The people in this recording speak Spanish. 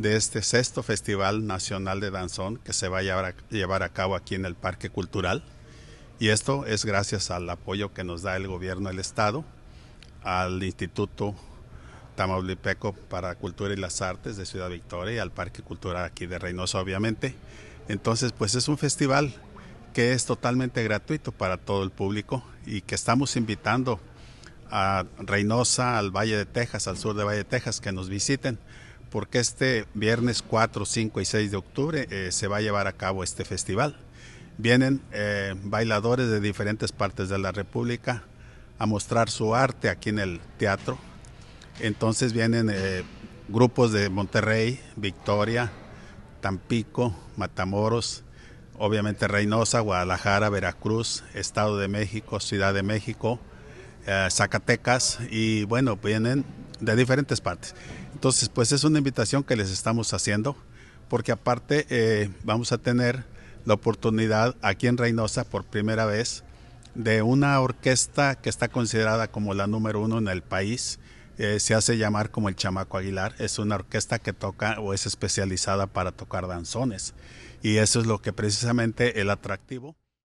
de este sexto Festival Nacional de Danzón que se va a llevar, a cabo aquí en el Parque Cultural. Y esto es gracias al apoyo que nos da el gobierno del Estado, al Instituto Tamaulipeco para Cultura y las Artes de Ciudad Victoria y al Parque Cultural aquí de Reynosa, obviamente. Entonces, pues es un festival que es totalmente gratuito para todo el público y que estamos invitando a Reynosa, al Valle de Texas, al sur de Valle de Texas, que nos visiten porque este viernes 4, 5 y 6 de octubre eh, se va a llevar a cabo este festival. Vienen eh, bailadores de diferentes partes de la República a mostrar su arte aquí en el teatro. Entonces vienen eh, grupos de Monterrey, Victoria, Tampico, Matamoros, obviamente Reynosa, Guadalajara, Veracruz, Estado de México, Ciudad de México, Zacatecas y bueno, vienen de diferentes partes. Entonces, pues es una invitación que les estamos haciendo, porque aparte eh, vamos a tener la oportunidad aquí en Reynosa por primera vez de una orquesta que está considerada como la número uno en el país. Eh, se hace llamar como el Chamaco Aguilar. Es una orquesta que toca o es especializada para tocar danzones. Y eso es lo que precisamente el atractivo.